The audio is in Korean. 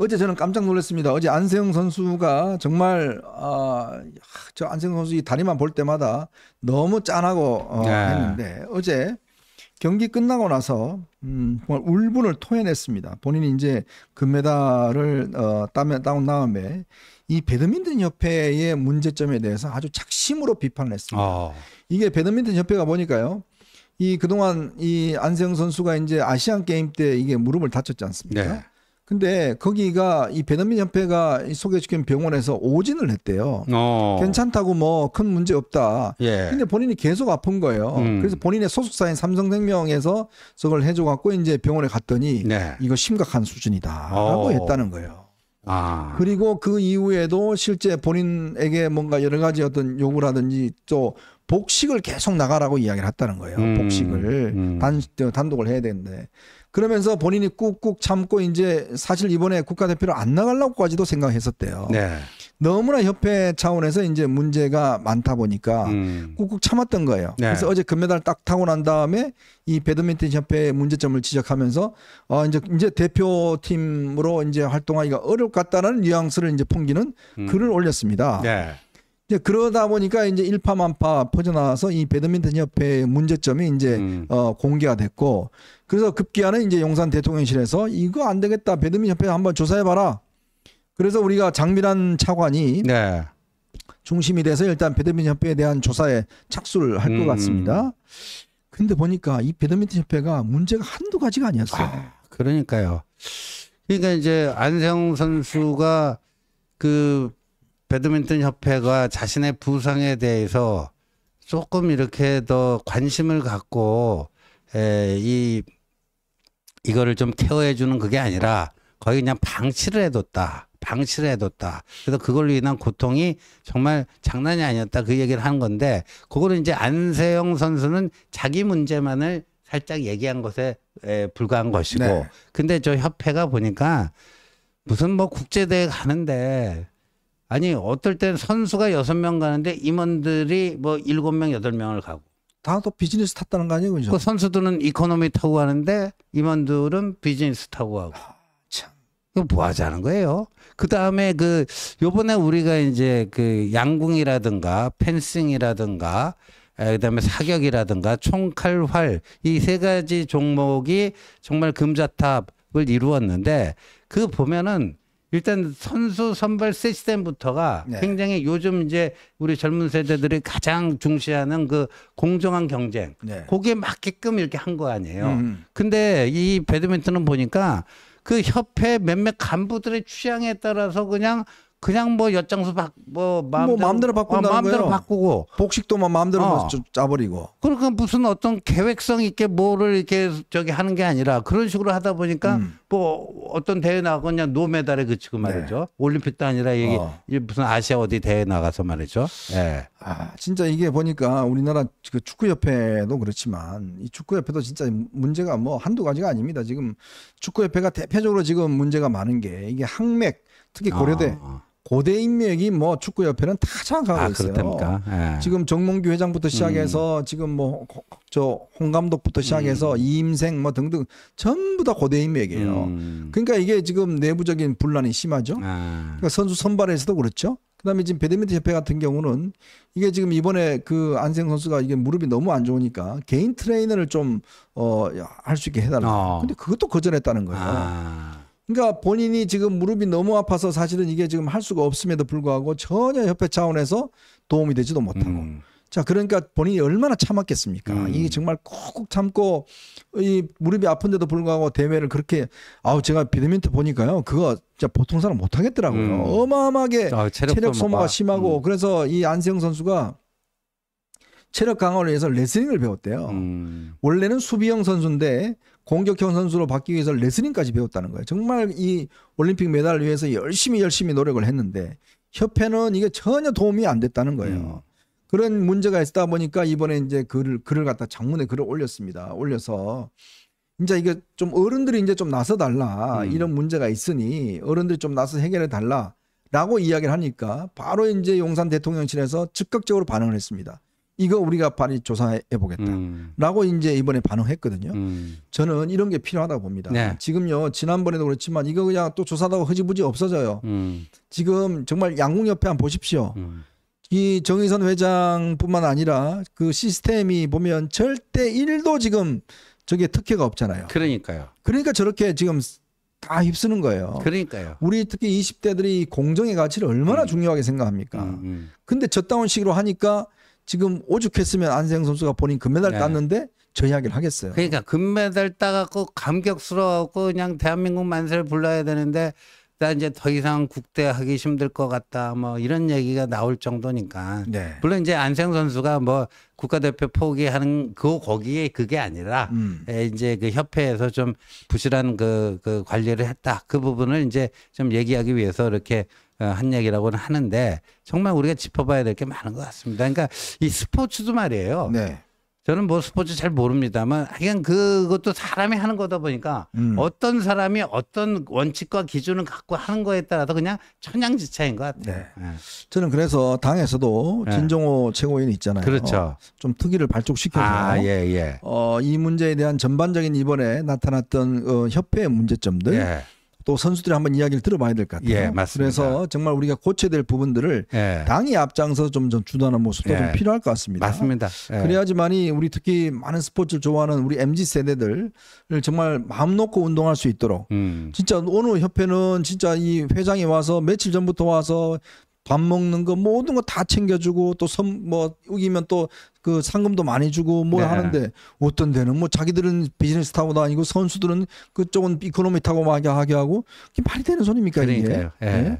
어제 저는 깜짝 놀랐습니다. 어제 안세영 선수가 정말 아, 저 안세영 선수 이 다리만 볼 때마다 너무 짠하고 어, 네. 했는데 어제 경기 끝나고 나서 음, 정말 울분을 토해냈습니다. 본인이 이제 금메달을 어, 따면 따온 다음에 이 배드민턴 협회의 문제점에 대해서 아주 작심으로 비판을 했습니다. 어. 이게 배드민턴 협회가 보니까요. 이 그동안 이 안세영 선수가 이제 아시안 게임 때 이게 무릎을 다쳤지 않습니까? 네. 근데 거기가 이 배너민 협회가 소개시킨 병원에서 오진을 했대요. 어. 괜찮다고 뭐 큰 문제 없다. 예. 근데 본인이 계속 아픈 거예요. 음. 그래서 본인의 소속사인 삼성생명에서 저걸 해줘갖고 이제 병원에 갔더니 네. 이거 심각한 수준이다라고 어. 했다는 거예요. 아. 그리고 그 이후에도 실제 본인에게 뭔가 여러 가지 어떤 요구라든지 또 복식을 계속 나가라고 이야기를 했다는 거예요. 음. 복식을 음. 단 단독을 해야 되는데 그러면서 본인이 꾹꾹 참고 이제 사실 이번에 국가대표를안 나가려고까지도 생각했었대요. 네. 너무나 협회 차원에서 이제 문제가 많다 보니까 음. 꾹꾹 참았던 거예요. 네. 그래서 어제 금메달 딱 타고 난 다음에 이 배드민턴 협회의 문제점을 지적하면서 어 이제 이제 대표팀으로 이제 활동하기가 어려울 것 같다는 뉘앙스를 이제 풍기는 음. 글을 올렸습니다. 네. 이제 그러다 보니까 이제 일파만파 퍼져나와서 이 배드민턴 협회의 문제점이 이제 음. 어 공개가 됐고 그래서 급기야는 이제 용산 대통령실에서 이거 안 되겠다 배드민 협회 한번 조사해 봐라 그래서 우리가 장미란 차관이 네. 중심이 돼서 일단 배드민턴 협회에 대한 조사에 착수를 할것 음. 같습니다. 음. 근데 보니까 이 배드민턴 협회가 문제가 한두 가지가 아니었어요. 아, 그러니까요. 그러니까 이제 안세영 선수가 그 배드민턴 협회가 자신의 부상에 대해서 조금 이렇게 더 관심을 갖고 에, 이 이거를 좀 케어해 주는 그게 아니라 거의 그냥 방치를 해뒀다. 방치를 해뒀다. 그래서 그걸로 인한 고통이 정말 장난이 아니었다. 그 얘기를 한 건데 그거는 이제 안세영 선수는 자기 문제만을 살짝 얘기한 것에 불과한 것이고 네. 근데 저 협회가 보니까 무슨 뭐 국제대회 가는데 아니 어떨 땐 선수가 여섯 명 가는데 임원들이 뭐 일곱 명 여덟 명을 가고 다 또 비즈니스 탔다는 거 아니에요? 그죠? 그 선수들은 이코노미 타고 가는데 임원들은 비즈니스 타고 가고 아. 이거 뭐 하자는 거예요? 그 다음에 그, 요번에 우리가 이제 그 양궁이라든가 펜싱이라든가 그다음에 사격이라든가 총칼 활 이 세 가지 종목이 정말 금자탑을 이루었는데 그 보면은 일단 선수 선발 시스템부터가 네. 굉장히 요즘 이제 우리 젊은 세대들이 가장 중시하는 그 공정한 경쟁 네. 거기에 맞게끔 이렇게 한 거 아니에요. 음. 근데 이 배드민턴은 보니까 그 협회 몇몇 간부들의 취향에 따라서 그냥 그냥 뭐 엿장수 박뭐 마음대로, 뭐 마음대로 바꾼다는 어, 마음대로 거예요. 바꾸고 복식도만 마음대로 어. 짜버리고 그러니까 무슨 어떤 계획성 있게 뭐를 이렇게 저기 하는 게 아니라 그런 식으로 하다 보니까 음. 뭐 어떤 대회 나가고 그냥 노메달에 그치고 네. 말이죠 네. 올림픽도 아니라 이게 어. 무슨 아시아 어디 대회 나가서 말이죠 예. 네. 아 진짜 이게 보니까 우리나라 그 축구협회도 그렇지만 이 축구협회도 진짜 문제가 뭐 한두 가지가 아닙니다 지금 축구협회가 대표적으로 지금 문제가 많은 게 이게 항맥 특히 고려대 아. 아. 고대 인맥이 뭐 축구 협회는 다 장악하고 아, 있어요. 그렇답니까? 예. 지금 정몽규 회장부터 시작해서 음. 지금 뭐저 홍감독부터 시작해서 음. 이임생 뭐 등등 전부 다 고대 인맥이에요. 음. 그러니까 이게 지금 내부적인 분란이 심하죠. 아. 그러니까 선수 선발에서도 그렇죠. 그다음에 지금 배드민턴 협회 같은 경우는 이게 지금 이번에 그 안생 선수가 이게 무릎이 너무 안 좋으니까 개인 트레이너를 좀어 할 수 있게 해달라. 어. 근데 그것도 거절했다는 거예요. 아. 그러니까 본인이 지금 무릎이 너무 아파서 사실은 이게 지금 할 수가 없음에도 불구하고 전혀 협회 차원에서 도움이 되지도 못하고 음. 자 그러니까 본인이 얼마나 참았겠습니까? 음. 이게 정말 꾹꾹 참고 이 무릎이 아픈데도 불구하고 대회를 그렇게 아우 제가 비드민트 보니까요 그거 진짜 보통 사람 못 하겠더라고요. 음. 어마어마하게 아, 체력, 소모가 심하고 음. 그래서 이 안세영 선수가 체력 강화를 위해서 레슬링을 배웠대요. 음. 원래는 수비형 선수인데 공격형 선수로 바뀌기 위해서 레슬링까지 배웠다는 거예요. 정말 이 올림픽 메달을 위해서 열심히 열심히 노력을 했는데 협회는 이게 전혀 도움이 안 됐다는 거예요. 음. 그런 문제가 있다 보니까 이번에 이제 글을 글을 갖다 장문에 글을 올렸습니다. 올려서 이제 이게 좀 어른들이 이제 좀 나서 달라 음. 이런 문제가 있으니 어른들이 좀 나서 해결해 달라라고 이야기를 하니까 바로 이제 용산 대통령실에서 즉각적으로 반응을 했습니다. 이거 우리가 빨리 조사해 보겠다라고 음. 이제 이번에 반응했거든요. 음. 저는 이런 게 필요하다고 봅니다. 네. 지금요 지난번에도 그렇지만 이거 그냥 또조사하다 허지부지 없어져요. 음. 지금 정말 양궁협회 한번 보십시오. 음. 이 정의선 회장뿐만 아니라 그 시스템이 보면 절대 1도 지금 저게 특혜가 없잖아요. 그러니까요. 그러니까 저렇게 지금 다 휩쓰는 거예요. 그러니까요. 우리 특히 20대들이 공정의 가치를 얼마나 음. 중요하게 생각합니까? 음, 근데 저다운 식으로 하니까 지금 오죽했으면 안세영 선수가 본인 금메달 네. 땄는데 저 이야기를 하겠어요. 그러니까 금메달 따갖고 감격스러워고 그냥 대한민국 만세를 불러야 되는데 나 이제 더 이상 국대하기 힘들 것 같다 뭐 이런 얘기가 나올 정도니까 네. 물론 이제 안생 선수가 뭐 국가대표 포기하는 그 거기에 그게 아니라 음. 이제 그 협회에서 좀 부실한 그, 그 관리를 했다 그 부분을 이제 좀 얘기하기 위해서 이렇게 어, 한 얘기라고는 하는데 정말 우리가 짚어봐야 될 게 많은 것 같습니다. 그러니까 이 스포츠도 말이에요. 네. 저는 뭐 스포츠 잘 모릅니다만 하여간 그것도 사람이 하는 거다 보니까 음. 어떤 사람이 어떤 원칙과 기준을 갖고 하는 거에 따라서 그냥 천양지차인 것 같아요. 네. 네. 저는 그래서 당에서도 네. 진종호 최고위원 있잖아요. 그렇죠. 어, 좀 특위를 발족시켜서 아, 예, 예. 어, 이 문제에 대한 전반적인 이번에 나타났던 어, 협회의 문제점들 예. 또 선수들이 한번 이야기를 들어봐야 될 것 같아요. 예, 맞습니다. 그래서 정말 우리가 고쳐야 될 부분들을 예. 당이 앞장서 좀, 좀 주도하는 모습도 예. 좀 필요할 것 같습니다. 맞습니다. 예. 그래야지만이 우리 특히 많은 스포츠를 좋아하는 우리 MZ 세대들을 정말 마음 놓고 운동할 수 있도록 음. 진짜 어느 협회는 진짜 이 회장이 와서 며칠 전부터 와서 밥 먹는 거 모든 거 다 챙겨주고 또 선뭐 우기면 또 그 상금도 많이 주고 뭐 네. 하는데 어떤 데는 뭐 자기들은 비즈니스 타고 다니고 선수들은 그쪽은 이코노미 타고 막 하게 하고 그게 말이 되는 소리입니까 그러 이게? 예. 네.